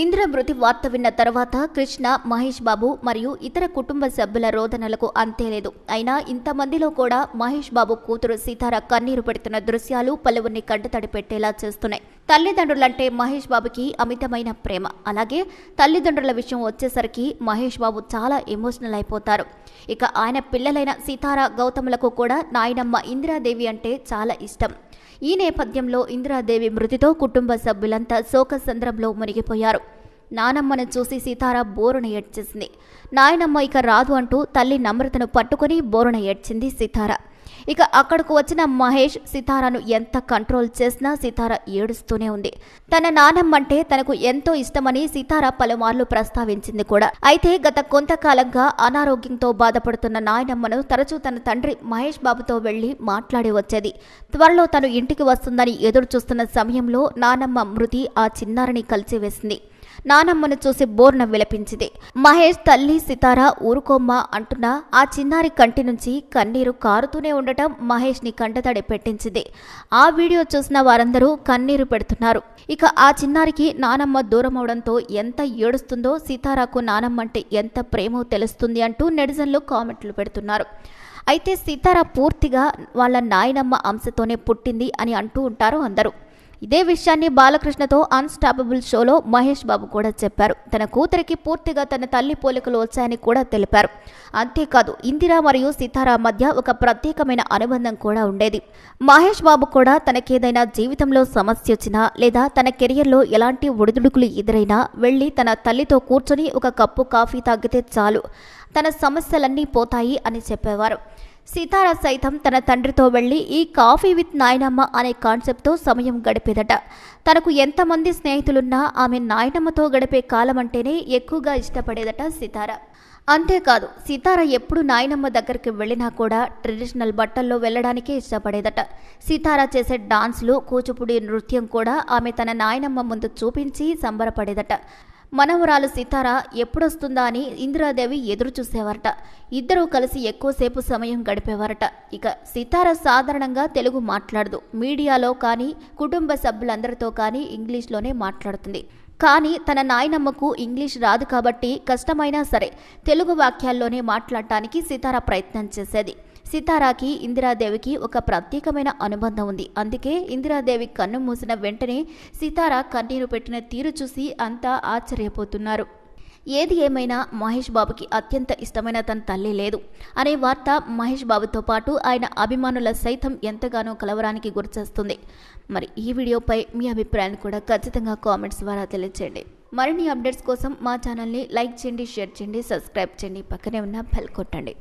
ఇంద్ర మృతి వార్త విన్న తర్వాత కృష్ణ మహేష్ బాబు మరియు ఇతర కుటుంబ సభ్యుల రోదనలకు అంతే లేదు అయినా ఇంతమందిలో కూడా మహేష్ బాబు కూతురు సీతారా కన్నీరు పెడుతున్న దృశ్యాలు పలువురిని కంటతడి పెట్టేలా చేస్తున్నాయి తల్లిదండ్రులంటే మహేష్ బాబుకి అమితమైన ప్రేమ అలాగే తల్లిదండ్రుల విషయం వచ్చేసరికి మహేష్ బాబు చాలా ఎమోషనల్ అయిపోతారు ఇక ఆయన పిల్లలైన సీతారా గౌతములకు కూడా నాయనమ్మ ఇందిరాదేవి అంటే చాలా ఇష్టం ఈ నేపథ్యంలో ఇందిరాదేవి మృతితో కుటుంబ సభ్యులంతా శోకసంద్రంలో మునిగిపోయారు నానమ్మను చూసి సీతారా బోరున ఏడ్చేసింది నాయనమ్మ ఇక రాదు అంటూ తల్లి నమ్రతను పట్టుకుని బోరున ఏడ్చింది సీతారా ఇక అక్కడకు వచ్చిన మహేష్ సితారాను ఎంత కంట్రోల్ చేసినా సితార ఏడుస్తూనే ఉంది తన నానమ్మంటే తనకు ఎంతో ఇష్టమని సితార పలుమార్లు ప్రస్తావించింది కూడా అయితే గత కొంతకాలంగా అనారోగ్యంతో బాధపడుతున్న నాయనమ్మను తరచూ తన తండ్రి మహేష్ బాబుతో వెళ్లి మాట్లాడి వచ్చేది త్వరలో తను ఇంటికి వస్తుందని ఎదురు చూస్తున్న సమయంలో నానమ్మ మృతి ఆ చిన్నారిని కలిసివేసింది నానమ్మను చూసి బోర్న విలపించింది మహేష్ తల్లి సితారా ఊరుకోమ్మ అంటున్న ఆ చిన్నారి కంటి నుంచి కన్నీరు కారుతూనే ఉండటం మహేష్ ని కంటతడి పెట్టించింది ఆ వీడియో చూసిన వారందరూ కన్నీరు పెడుతున్నారు ఇక ఆ చిన్నారికి నానమ్మ దూరం అవడంతో ఎంత ఏడుస్తుందో సీతారాకు నానమ్మ అంటే ఎంత ప్రేమో తెలుస్తుంది అంటూ నెటిజన్లు కామెంట్లు పెడుతున్నారు అయితే సీతారా పూర్తిగా వాళ్ళ నాయనమ్మ అంశతోనే పుట్టింది అని అంటూ ఉంటారు అందరూ ఇదే విషయాన్ని బాలకృష్ణతో అన్స్టాపబుల్ షోలో మహేష్ బాబు కూడా చెప్పారు తన కూతురికి పూర్తిగా తన తల్లి పోలికలు వచ్చాయని కూడా తెలిపారు అంతేకాదు ఇందిరా మరియు సీతారా మధ్య ఒక ప్రత్యేకమైన అనుబంధం కూడా ఉండేది మహేష్ బాబు కూడా తనకేదైనా జీవితంలో సమస్య వచ్చినా లేదా తన కెరియర్లో ఎలాంటి ఒడిదుడుకులు ఎదురైనా వెళ్ళి తన తల్లితో కూర్చొని ఒక కప్పు కాఫీ తాగితే చాలు తన సమస్యలన్నీ పోతాయి అని చెప్పేవారు సితారా సైతం తన తండ్రితో వెళ్లి ఈ కాఫీ విత్ నాయనమ్మ అనే కాన్సెప్ట్తో సమయం గడిపేదట తనకు ఎంతమంది స్నేహితులున్నా ఆమె నాయనమ్మతో గడిపే కాలం అంటేనే ఎక్కువగా ఇష్టపడేదట సితార అంతేకాదు సితార ఎప్పుడు నాయనమ్మ దగ్గరికి వెళ్ళినా కూడా ట్రెడిషనల్ బట్టల్లో వెళ్ళడానికే ఇష్టపడేదట సీతారా చేసే డాన్సులు కూచిపూడి నృత్యం కూడా ఆమె తన నాయనమ్మ ముందు చూపించి సంబరపడేదట మనవరాలు సితార ఎప్పుడొస్తుందా అని ఇందిరాదేవి ఎదురు చూసేవారట ఇద్దరూ కలిసి ఎక్కువసేపు సమయం గడిపేవారట ఇక సితార సాధారణంగా తెలుగు మాట్లాడదు మీడియాలో కానీ కుటుంబ సభ్యులందరితో కానీ ఇంగ్లీష్లోనే మాట్లాడుతుంది కానీ తన నాయనమ్మకు ఇంగ్లీష్ రాదు కాబట్టి కష్టమైనా సరే తెలుగు వాక్యాల్లోనే మాట్లాడటానికి సితార ప్రయత్నం చేసేది సితారాకి ఇందిరాదేవికి ఒక ప్రత్యేకమైన అనుబంధం ఉంది అందుకే ఇందిరాదేవి కన్ను మూసిన వెంటనే సితారా కన్నీరు పెట్టిన తీరు చూసి అంతా ఆశ్చర్యపోతున్నారు ఏది ఏమైనా మహేష్ బాబుకి అత్యంత ఇష్టమైన తన తల్లి లేదు అనే వార్త మహేష్ బాబుతో పాటు ఆయన అభిమానుల సైతం ఎంతగానో కలవరానికి గురిచేస్తుంది మరి ఈ వీడియోపై మీ అభిప్రాయాన్ని కూడా ఖచ్చితంగా కామెంట్స్ ద్వారా తెలియచేయండి మరిన్ని అప్డేట్స్ కోసం మా ఛానల్ని లైక్ చేయండి షేర్ చేయండి సబ్స్క్రైబ్ చేయండి పక్కనే ఉన్న బెల్ కొట్టండి